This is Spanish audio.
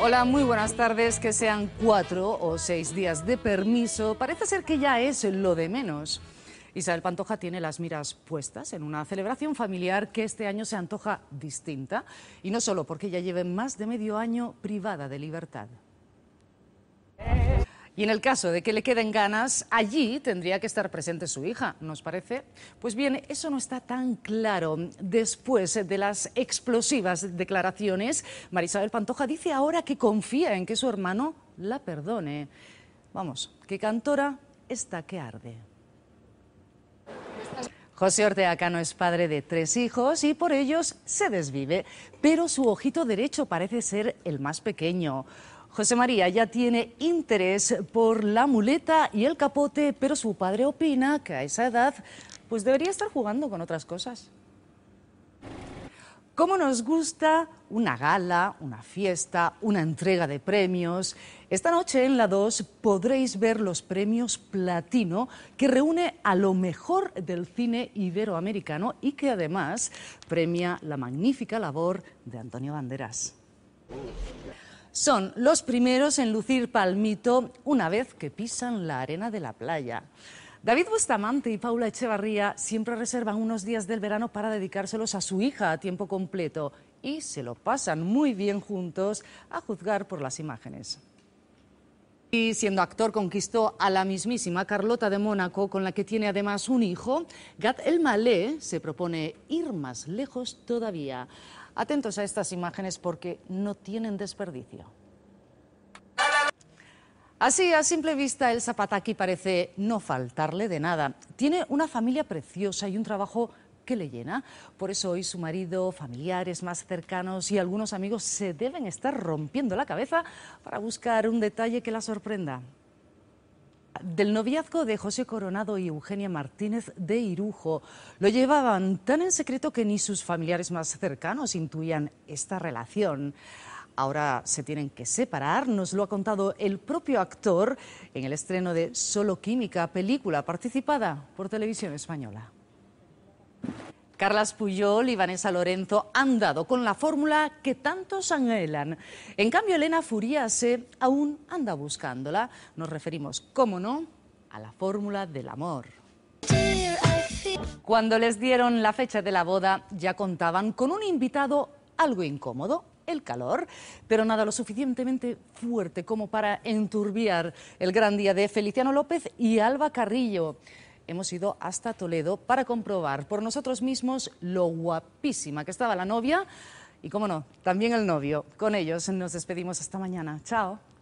Hola, muy buenas tardes. Que sean cuatro o seis días de permiso, parece ser que ya es lo de menos. Isabel Pantoja tiene las miras puestas en una celebración familiar que este año se antoja distinta, y no solo porque ya lleve más de medio año privada de libertad. Y en el caso de que le queden ganas, allí tendría que estar presente su hija, ¿nos parece? Pues bien, eso no está tan claro. Después de las explosivas declaraciones, Marisabel Pantoja dice ahora que confía en que su hermano la perdone. Vamos, que Cantora está que arde. José Ortega Cano es padre de tres hijos y por ellos se desvive, pero su ojito derecho parece ser el más pequeño. José María ya tiene interés por la muleta y el capote, pero su padre opina que a esa edad pues debería estar jugando con otras cosas. ¿Cómo nos gusta una gala, una fiesta, una entrega de premios? Esta noche en la 2 podréis ver los premios Platino que reúne a lo mejor del cine iberoamericano y que además premia la magnífica labor de Antonio Banderas. Son los primeros en lucir palmito una vez que pisan la arena de la playa. David Bustamante y Paula Echevarría siempre reservan unos días del verano para dedicárselos a su hija a tiempo completo y se lo pasan muy bien juntos a juzgar por las imágenes. Y siendo actor conquistó a la mismísima Carlota de Mónaco, con la que tiene además un hijo. Gad El Malé se propone ir más lejos todavía. Atentos a estas imágenes porque no tienen desperdicio. Así, a simple vista, el Zapataki parece no faltarle de nada. Tiene una familia preciosa y un trabajo que le llena. Por eso hoy su marido, familiares más cercanos y algunos amigos se deben estar rompiendo la cabeza para buscar un detalle que la sorprenda. Del noviazgo de José Coronado y Eugenia Martínez de Irujo lo llevaban tan en secreto que ni sus familiares más cercanos intuían esta relación. Ahora se tienen que separar, nos lo ha contado el propio actor en el estreno de Solo Química, película participada por Televisión Española. Carlas Puyol y Vanessa Lorenzo han dado con la fórmula que tantos anhelan. En cambio, Elena se aún anda buscándola. Nos referimos, cómo no, a la fórmula del amor. Cuando les dieron la fecha de la boda, ya contaban con un invitado algo incómodo, el calor, pero nada lo suficientemente fuerte como para enturbiar el gran día de Feliciano López y Alba Carrillo. Hemos ido hasta Toledo para comprobar por nosotros mismos lo guapísima que estaba la novia y, cómo no, también el novio. Con ellos nos despedimos hasta mañana. Chao.